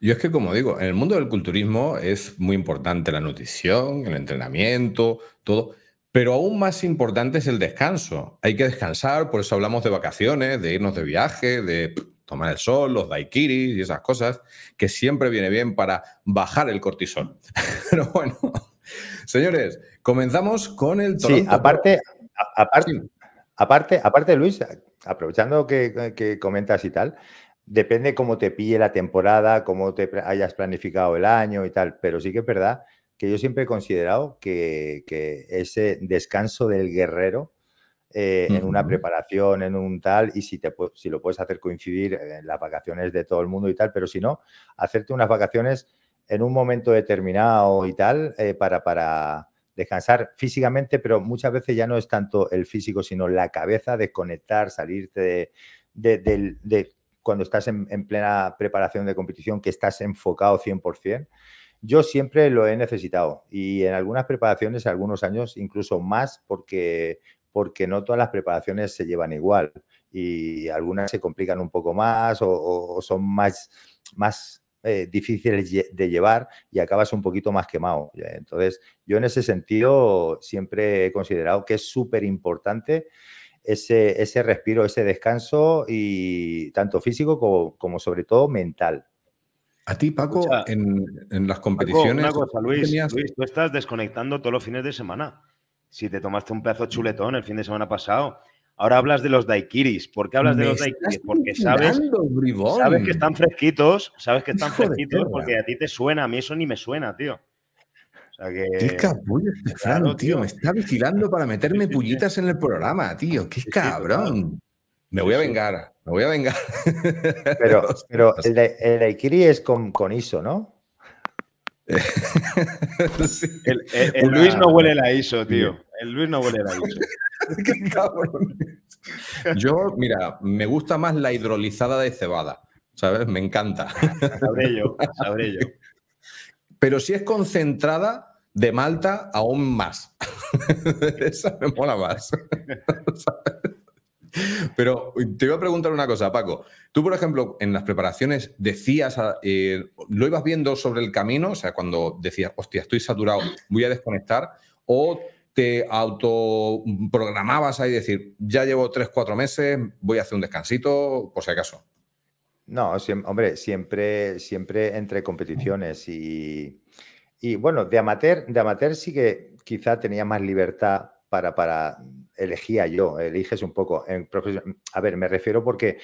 Yo es que, como digo, en el mundo del culturismo es muy importante la nutrición, el entrenamiento, todo, pero aún más importante es el descanso. Hay que descansar, por eso hablamos de vacaciones, de irnos de viaje, de tomar el sol, los daiquiris y esas cosas, que siempre viene bien para bajar el cortisol. pero bueno, señores, comenzamos con el Sí, aparte, aparte, aparte, aparte, Luis, aprovechando que comentas y tal, depende cómo te pille la temporada, cómo te hayas planificado el año y tal, pero sí que es verdad que yo siempre he considerado que, ese descanso del guerrero eh, en una preparación, en un tal, y si, te, si lo puedes hacer coincidir eh, en las vacaciones de todo el mundo y tal, pero si no, hacerte unas vacaciones en un momento determinado y tal, eh, para, para descansar físicamente, pero muchas veces ya no es tanto el físico, sino la cabeza, desconectar, salirte de, de, de, de cuando estás en, plena preparación de competición, que estás enfocado 100%. Yo siempre lo he necesitado y en algunas preparaciones, algunos años, incluso más, porque, porque no todas las preparaciones se llevan igual y algunas se complican un poco más o, son más, más eh, difíciles de llevar y acabas un poquito más quemado. Entonces, yo en ese sentido siempre he considerado que es súper importante ese, respiro, ese descanso, y tanto físico como, sobre todo mental. A ti, Paco, en, las competiciones. una cosa, Luis, Luis, tú estás desconectando todos los fines de semana. Si te tomaste un pedazo chuletón el fin de semana pasado, ahora hablas de los daiquiris. ¿Por qué hablas de los daiquiris? Porque sabes, sabes que están fresquitos, sabes que están fresquitos, porque a ti te suena, a mí eso ni me suena, tío qué capullo este Fran, tío, Me está vigilando para meterme pullitas en el programa, tío. Qué cabrón. Me voy a vengar, me voy a vengar. Pero, pero pues el, de, el es con, con ISO, ¿no? el, Luis no huele la ISO, tío. El Luis no huele la ISO. qué cabrón. Yo, mira, me gusta más la hidrolizada de cebada. ¿Sabes? Me encanta. Sabré yo, sabré yo. Pero si es concentrada, de Malta aún más. Esa me mola más. Pero te iba a preguntar una cosa, Paco. Tú, por ejemplo, en las preparaciones decías, eh, ¿lo ibas viendo sobre el camino? O sea, cuando decías, hostia, estoy saturado, voy a desconectar, o te autoprogramabas ahí decir, ya llevo tres, cuatro meses, voy a hacer un descansito, por si acaso. No, hombre, siempre, siempre entre competiciones y, y bueno, de amateur, de amateur sí que quizá tenía más libertad para, para elegía yo, eliges un poco. En a ver, me refiero porque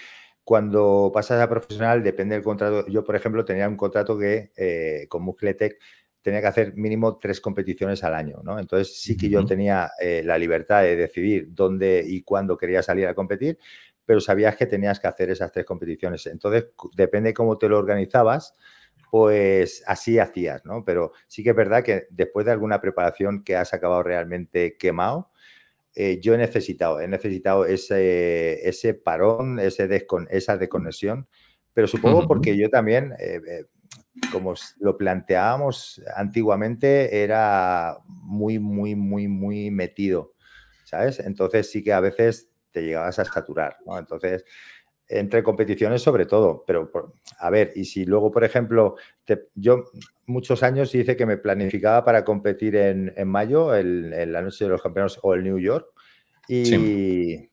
cuando pasas a profesional depende del contrato. Yo, por ejemplo, tenía un contrato que eh, con MuscleTech tenía que hacer mínimo tres competiciones al año, ¿no? Entonces sí que yo tenía eh, la libertad de decidir dónde y cuándo quería salir a competir pero sabías que tenías que hacer esas tres competiciones. Entonces, depende cómo te lo organizabas, pues así hacías, ¿no? Pero sí que es verdad que después de alguna preparación que has acabado realmente quemado, eh, yo he necesitado, he necesitado ese, ese parón, ese esa desconexión, pero supongo porque yo también, eh, eh, como lo planteábamos antiguamente, era muy, muy, muy, muy metido, ¿sabes? Entonces sí que a veces te llegabas a saturar, ¿no? Entonces, entre competiciones sobre todo, pero a ver, y si luego, por ejemplo, yo muchos años hice que me planificaba para competir en, mayo, el, en la noche de los campeones o el New York, y,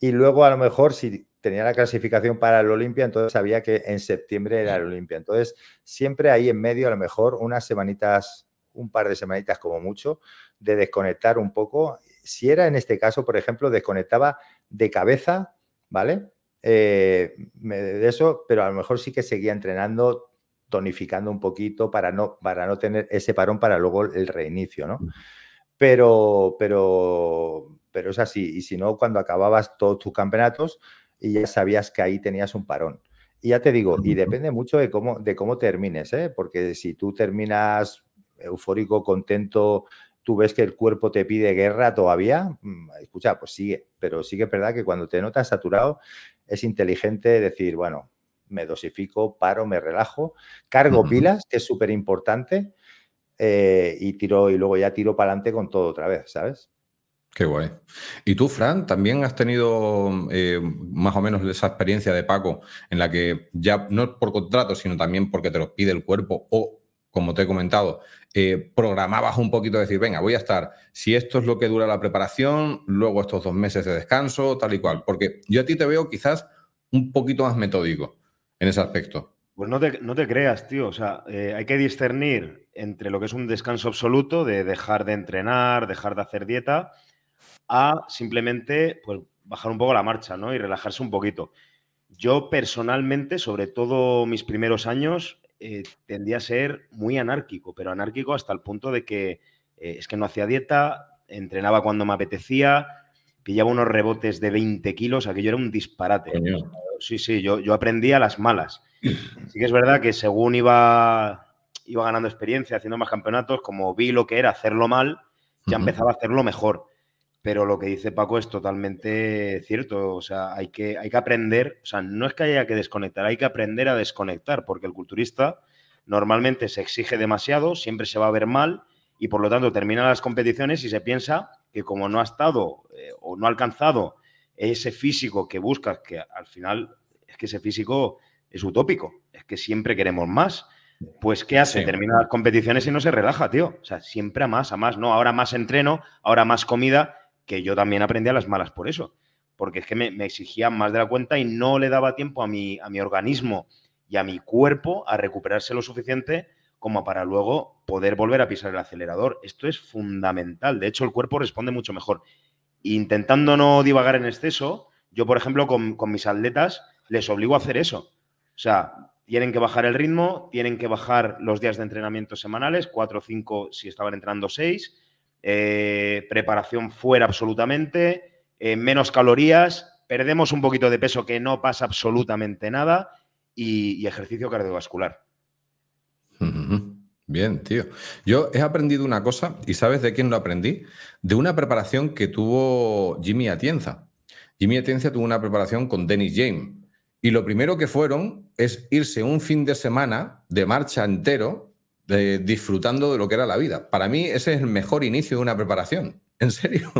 y luego a lo mejor si tenía la clasificación para el Olimpia, entonces sabía que en septiembre era el Olimpia. Entonces, siempre ahí en medio, a lo mejor unas semanitas, un par de semanitas como mucho, de desconectar un poco si era en este caso, por ejemplo, desconectaba de cabeza, ¿vale? Eh, de eso, pero a lo mejor sí que seguía entrenando, tonificando un poquito para no, para no tener ese parón para luego el reinicio, ¿no? Mm. Pero, pero, pero es así. Y si no, cuando acababas todos tus campeonatos y ya sabías que ahí tenías un parón. Y ya te digo, y depende mucho de cómo, de cómo termines, ¿eh? porque si tú terminas eufórico, contento, tú ves que el cuerpo te pide guerra todavía, mm, escucha, pues sigue, pero sí que es verdad que cuando te notas saturado es inteligente decir, bueno, me dosifico, paro, me relajo, cargo pilas, que es súper importante, eh, y tiro, y luego ya tiro para adelante con todo otra vez, ¿sabes? Qué guay. Y tú, Fran, también has tenido eh, más o menos esa experiencia de Paco en la que ya no por contrato, sino también porque te lo pide el cuerpo o como te he comentado, eh, programabas un poquito, decir, venga, voy a estar, si esto es lo que dura la preparación, luego estos dos meses de descanso, tal y cual. Porque yo a ti te veo quizás un poquito más metódico en ese aspecto. Pues no te, creas, tío. O sea, eh, hay que discernir entre lo que es un descanso absoluto de dejar de entrenar, dejar de hacer dieta, a simplemente pues, bajar un poco la marcha ¿no? y relajarse un poquito. Yo personalmente, sobre todo mis primeros años, eh, tendía a ser muy anárquico, pero anárquico hasta el punto de que eh, es que no hacía dieta, entrenaba cuando me apetecía, pillaba unos rebotes de 20 kilos, aquello era un disparate. Sí, sí, yo, yo aprendí las malas. Sí que es verdad que según iba, iba ganando experiencia, haciendo más campeonatos, como vi lo que era hacerlo mal, ya empezaba a hacerlo mejor pero lo que dice Paco es totalmente cierto. O sea, hay que, hay que aprender, o sea, no es que haya que desconectar, hay que aprender a desconectar, porque el culturista normalmente se exige demasiado, siempre se va a ver mal y por lo tanto termina las competiciones y se piensa que como no ha estado eh, o no ha alcanzado ese físico que buscas, que al final es que ese físico es utópico, es que siempre queremos más. Pues, ¿qué hace? Termina las competiciones y no se relaja, tío. O sea, siempre a más, a más, ¿no? Ahora más entreno, ahora más comida que yo también aprendí a las malas por eso, porque es que me, exigía más de la cuenta y no le daba tiempo a mi, a mi organismo y a mi cuerpo a recuperarse lo suficiente como para luego poder volver a pisar el acelerador. Esto es fundamental. De hecho, el cuerpo responde mucho mejor. Intentando no divagar en exceso, yo, por ejemplo, con, con, mis atletas les obligo a hacer eso. O sea, tienen que bajar el ritmo, tienen que bajar los días de entrenamiento semanales, cuatro o cinco si estaban entrenando seis, eh, preparación fuera absolutamente, eh, menos calorías, perdemos un poquito de peso que no pasa absolutamente nada y, ejercicio cardiovascular. Bien, tío. Yo he aprendido una cosa y ¿sabes de quién lo aprendí? De una preparación que tuvo Jimmy Atienza. Jimmy Atienza tuvo una preparación con Dennis James. Y lo primero que fueron es irse un fin de semana de marcha entero disfrutando de lo que era la vida. Para mí ese es el mejor inicio de una preparación, en serio.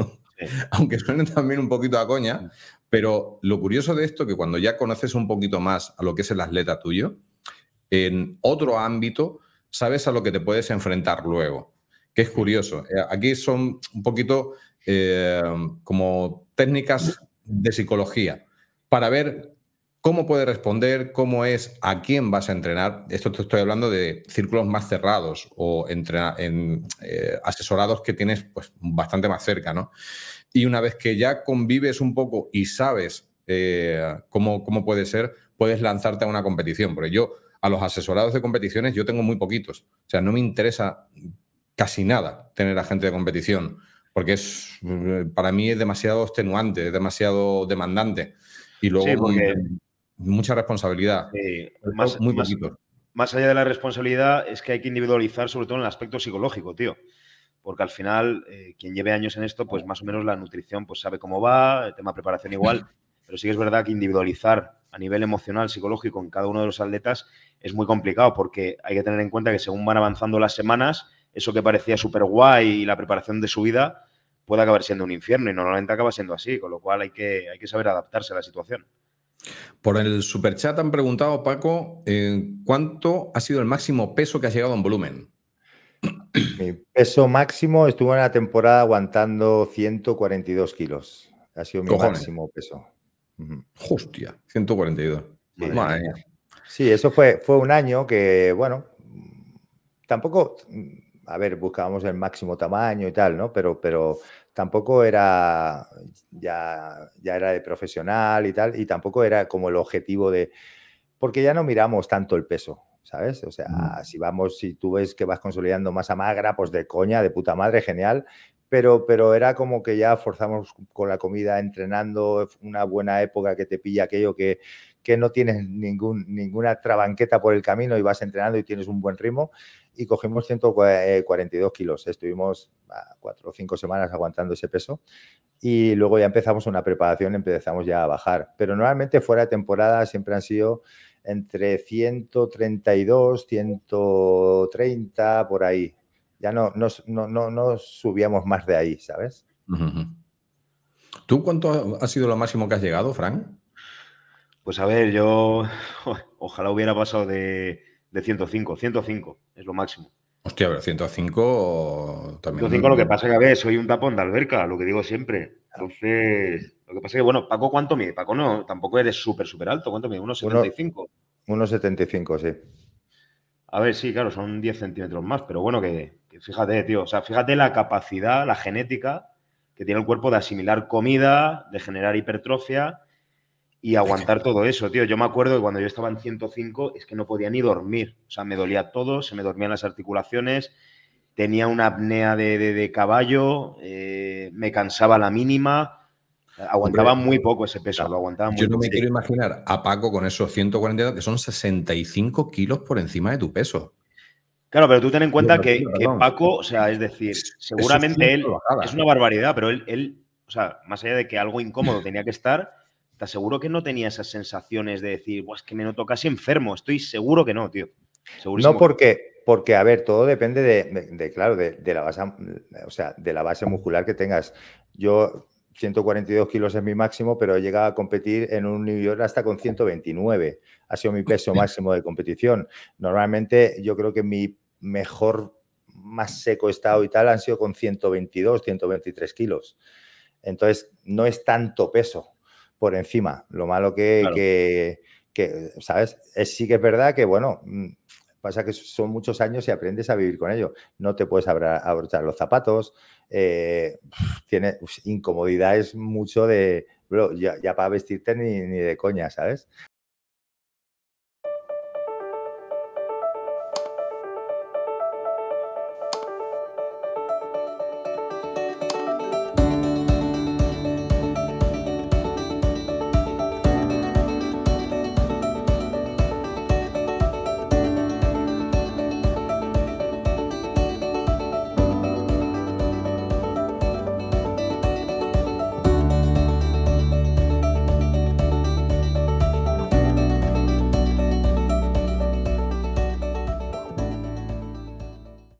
Aunque suene también un poquito a coña, pero lo curioso de esto es que cuando ya conoces un poquito más a lo que es el atleta tuyo, en otro ámbito sabes a lo que te puedes enfrentar luego, que es curioso. Eh, aquí son un poquito eh, como técnicas de psicología para ver cómo puede responder, cómo es, a quién vas a entrenar. Esto te estoy hablando de círculos más cerrados o en, eh, asesorados que tienes pues, bastante más cerca, ¿no? Y una vez que ya convives un poco y sabes eh, cómo, cómo puede ser, puedes lanzarte a una competición. Porque yo, a los asesorados de competiciones, yo tengo muy poquitos. O sea, no me interesa casi nada tener a gente de competición, porque es, eh, para mí es demasiado extenuante, es demasiado demandante. Y luego mucha responsabilidad. más, muy más, allá de la responsabilidad, es que hay que individualizar, sobre todo en el aspecto psicológico, tío. Porque al final, eh, quien lleve años en esto, pues más o menos la nutrición pues sabe cómo va, el tema de preparación igual. pero sí que es verdad que individualizar a nivel emocional, psicológico, en cada uno de los atletas es muy complicado porque hay que tener en cuenta que según van avanzando las semanas, eso que parecía súper guay y la preparación de su vida puede acabar siendo un infierno y normalmente acaba siendo así, con lo cual hay que, hay que saber adaptarse a la situación. Por el superchat han preguntado, Paco, eh, ¿cuánto ha sido el máximo peso que ha llegado en volumen? Mi peso máximo estuvo en la temporada aguantando 142 kilos. Ha sido mi máximo peso. Justia, Hostia, 142. Sí, eso fue, fue un año que, bueno, tampoco, a ver, buscábamos el máximo tamaño y tal, ¿no? Pero, pero tampoco era, ya, ya era de profesional y tal, y tampoco era como el objetivo de, porque ya no miramos tanto el peso, ¿sabes? O sea, si vamos, si tú ves que vas consolidando masa magra, pues de coña, de puta madre, genial, pero, pero era como que ya forzamos con la comida, entrenando, una buena época que te pilla aquello que, que no tienes ningún, ninguna trabanqueta por el camino y vas entrenando y tienes un buen ritmo. Y cogimos 142 eh, kilos. Estuvimos ah, cuatro o cinco semanas aguantando ese peso y luego ya empezamos una preparación, empezamos ya a bajar. Pero normalmente fuera de temporada siempre han sido entre 132, 130, por ahí ya no, no, subíamos más de ahí, ¿sabes? ¿Tú cuánto ha sido lo máximo que has llegado, Frank? Pues a ver, yo ojalá hubiera pasado de, 105, 105 es lo máximo. Hostia, pero 105 también. 105 lo que pasa que, a ver, soy un tapón de alberca, lo que digo siempre. Entonces, lo que pasa es que, bueno, Paco, ¿cuánto mide? Paco no, tampoco eres súper, súper alto. ¿Cuánto mide? ¿1,75? 1,75, sí. A ver, sí, claro, son 10 centímetros más, pero bueno, que fíjate, tío, o sea, fíjate la capacidad, la genética que tiene el cuerpo de asimilar comida, de generar hipertrofia y aguantar todo eso, tío. Yo me acuerdo que cuando yo estaba en 105 es que no podía ni dormir, o sea, me dolía todo, se me dormían las articulaciones, tenía una apnea de, caballo, eh, me cansaba la mínima. Aguantaba muy poco ese peso, lo aguantaba muy Yo no me quiero imaginar a Paco con esos 142, que son 65 kilos por encima de tu peso. Claro, pero tú ten en cuenta que, Paco, o sea, es decir, seguramente él es una barbaridad, pero él, o sea, más allá de que algo incómodo tenía que estar, te aseguro que no tenía esas sensaciones de decir, es que me noto casi enfermo, estoy seguro que no, tío. No porque, porque, a ver, todo depende de, claro, de, la base, o sea, de la base muscular que tengas. Yo 142 kilos es mi máximo, pero he llegado a competir en un nivel hasta con 129. Ha sido mi peso máximo de competición. Normalmente yo creo que mi mejor, más seco estado y tal, han sido con 122, 123 kilos. Entonces, no es tanto peso por encima. Lo malo que, que, ¿sabes? Es, sí que es verdad que, bueno, mm, pasa que son muchos años y aprendes a vivir con ello. No te puedes abrochar los zapatos, eh, tiene incomodidades mucho de, ya, para vestirte ni, ni, de coña, ¿sabes?